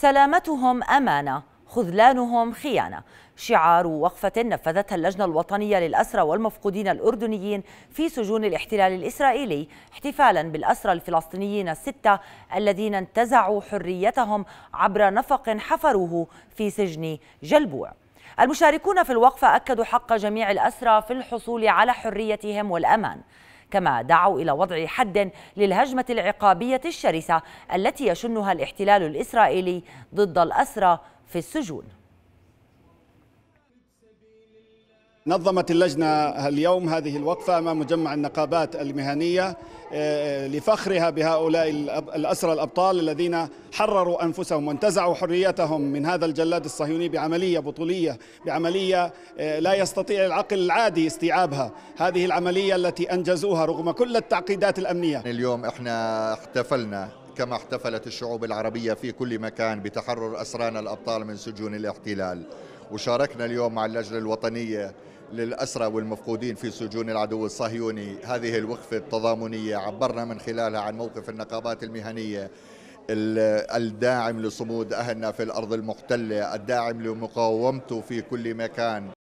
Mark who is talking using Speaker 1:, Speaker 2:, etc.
Speaker 1: سلامتهم أمانة خذلانهم خيانة شعار وقفة نفذتها اللجنة الوطنية للأسرى والمفقودين الأردنيين في سجون الاحتلال الإسرائيلي احتفالا بالأسرى الفلسطينيين الستة الذين انتزعوا حريتهم عبر نفق حفروه في سجن جلبوع المشاركون في الوقفة أكدوا حق جميع الأسرى في الحصول على حريتهم والأمان كما دعوا إلى وضع حد للهجمة العقابية الشرسة التي يشنها الاحتلال الإسرائيلي ضد الأسرى في السجون
Speaker 2: نظمت اللجنة اليوم هذه الوقفة أمام مجمع النقابات المهنية آه، آه، لفخرها بهؤلاء الأسرى الأبطال الذين حرروا أنفسهم وانتزعوا حريتهم من هذا الجلاد الصهيوني بعملية بطولية بعملية آه، لا يستطيع العقل العادي استيعابها هذه العملية التي أنجزوها رغم كل التعقيدات
Speaker 3: الأمنية اليوم احنا احتفلنا كما احتفلت الشعوب العربية في كل مكان بتحرر أسرانا الأبطال من سجون الاحتلال وشاركنا اليوم مع اللجنة الوطنية للأسرى والمفقودين في سجون العدو الصهيوني هذه الوقفة التضامنية عبرنا من خلالها عن موقف النقابات المهنية الداعم لصمود أهلنا في الأرض المحتلة الداعم لمقاومته في كل مكان